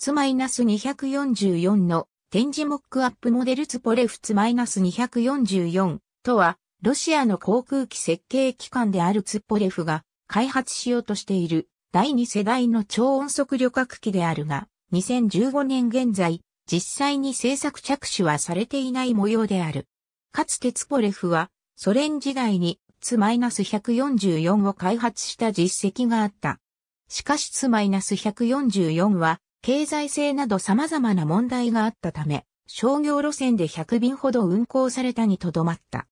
ツマイナス244の展示モックアップモデルツポレフツマイナス -244 とは、ロシアの航空機設計機関であるツポレフが開発しようとしている第2世代の超音速旅客機であるが、2015年現在、実際に製作着手はされていない模様である。かつてツポレフは、ソ連時代にツマイナス -144 を開発した実績があった。しかしツマイナス -144 は、経済性など様々な問題があったため、商業路線で100便ほど運行されたにとどまった。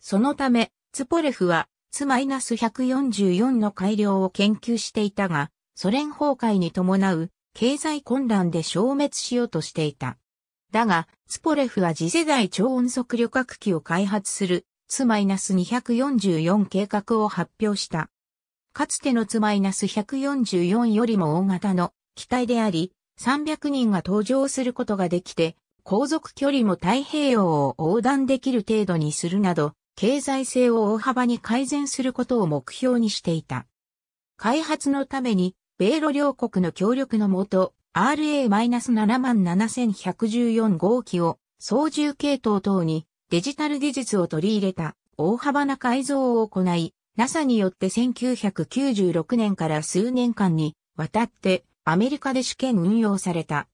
そのため、ツポレフは、ツ -144 の改良を研究していたが、ソ連崩壊に伴う経済混乱で消滅しようとしていた。だが、ツポレフは次世代超音速旅客機を開発するツ -244 計画を発表した。かつてのツ -144 よりも大型の機体であり、300人が搭乗することができて、航続距離も太平洋を横断できる程度にするなど、経済性を大幅に改善することを目標にしていた。開発のために、米ロ両国の協力のもと、RA-77114 号機を操縦系統等にデジタル技術を取り入れた大幅な改造を行い、NASA によって1996年から数年間にわたってアメリカで試験運用された。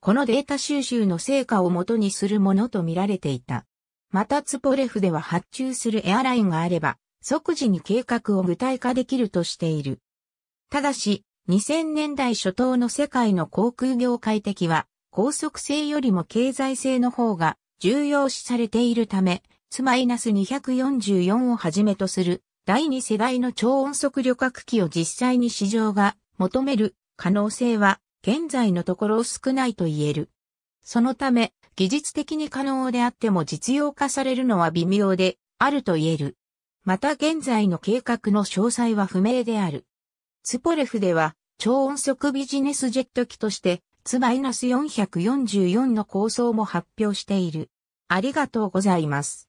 このデータ収集の成果をもとにするものと見られていた。またツポレフでは発注するエアラインがあれば、即時に計画を具体化できるとしている。ただし、2000年代初頭の世界の航空業界的は、高速性よりも経済性の方が重要視されているため、ツマイナス244をはじめとする第2世代の超音速旅客機を実際に市場が求める可能性は現在のところ少ないと言える。そのため、技術的に可能であっても実用化されるのは微妙であると言える。また現在の計画の詳細は不明である。ツポレフでは超音速ビジネスジェット機としてツマイナス444の構想も発表している。ありがとうございます。